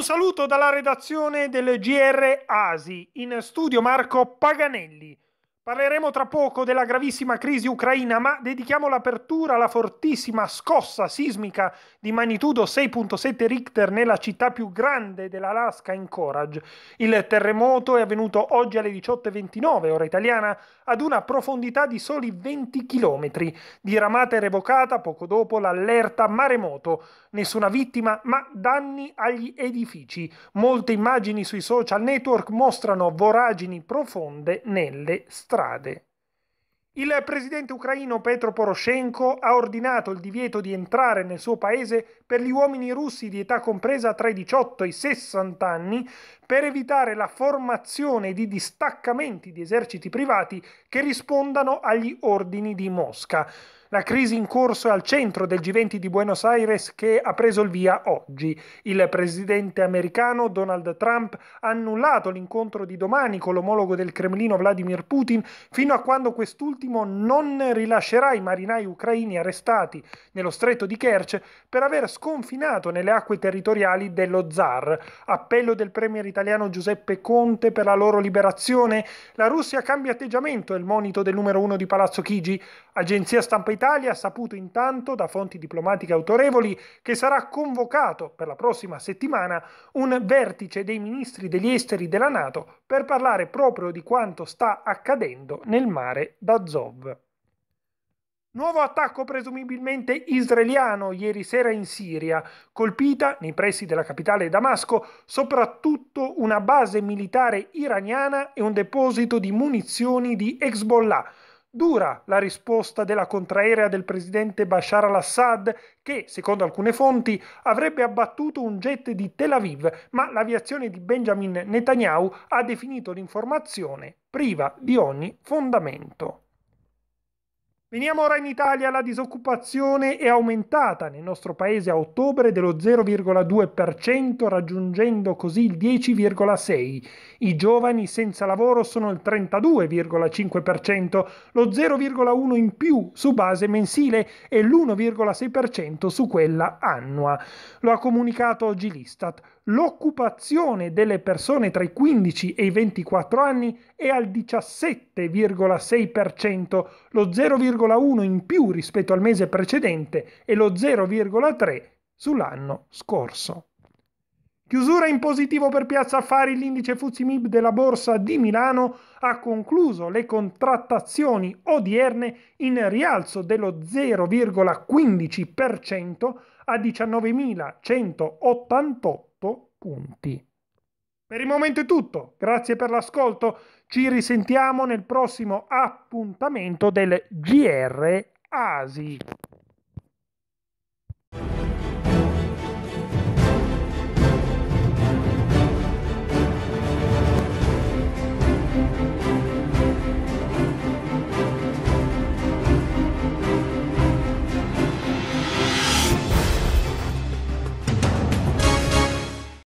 Un saluto dalla redazione del GR Asi, in studio Marco Paganelli. Parleremo tra poco della gravissima crisi ucraina, ma dedichiamo l'apertura alla fortissima scossa sismica di magnitudo 6.7 Richter nella città più grande dell'Alaska, in Anchorage. Il terremoto è avvenuto oggi alle 18.29 ora italiana ad una profondità di soli 20 km, diramata e revocata poco dopo l'allerta maremoto. Nessuna vittima, ma danni agli edifici. Molte immagini sui social network mostrano voragini profonde nelle strade strade. Il presidente ucraino Petro Poroshenko ha ordinato il divieto di entrare nel suo paese per gli uomini russi di età compresa tra i 18 e i 60 anni per evitare la formazione di distaccamenti di eserciti privati che rispondano agli ordini di Mosca. La crisi in corso è al centro del G20 di Buenos Aires che ha preso il via oggi. Il presidente americano Donald Trump ha annullato l'incontro di domani con l'omologo del Cremlino Vladimir Putin fino a quando quest'ultimo non rilascerà i marinai ucraini arrestati nello stretto di Kerch per aver sconfinato nelle acque territoriali dello zar. Appello del premier italiano Giuseppe Conte per la loro liberazione. La Russia cambia atteggiamento, è il monito del numero uno di Palazzo Chigi. Agenzia stampa italiana Italia ha saputo intanto da fonti diplomatiche autorevoli che sarà convocato per la prossima settimana un vertice dei ministri degli esteri della Nato per parlare proprio di quanto sta accadendo nel mare d'Azov. Nuovo attacco presumibilmente israeliano ieri sera in Siria, colpita nei pressi della capitale Damasco soprattutto una base militare iraniana e un deposito di munizioni di Hezbollah Dura la risposta della contraerea del presidente Bashar al-Assad che, secondo alcune fonti, avrebbe abbattuto un jet di Tel Aviv, ma l'aviazione di Benjamin Netanyahu ha definito l'informazione priva di ogni fondamento. Veniamo ora in Italia, la disoccupazione è aumentata nel nostro paese a ottobre dello 0,2%, raggiungendo così il 10,6%. I giovani senza lavoro sono il 32,5%, lo 0,1% in più su base mensile e l'1,6% su quella annua. Lo ha comunicato oggi l'Istat l'occupazione delle persone tra i 15 e i 24 anni è al 17,6%, lo 0,1 in più rispetto al mese precedente e lo 0,3 sull'anno scorso. Chiusura in positivo per Piazza Affari, l'indice Mib della Borsa di Milano ha concluso le contrattazioni odierne in rialzo dello 0,15% a 19.188 punti. Per il momento è tutto, grazie per l'ascolto, ci risentiamo nel prossimo appuntamento del GR Asi.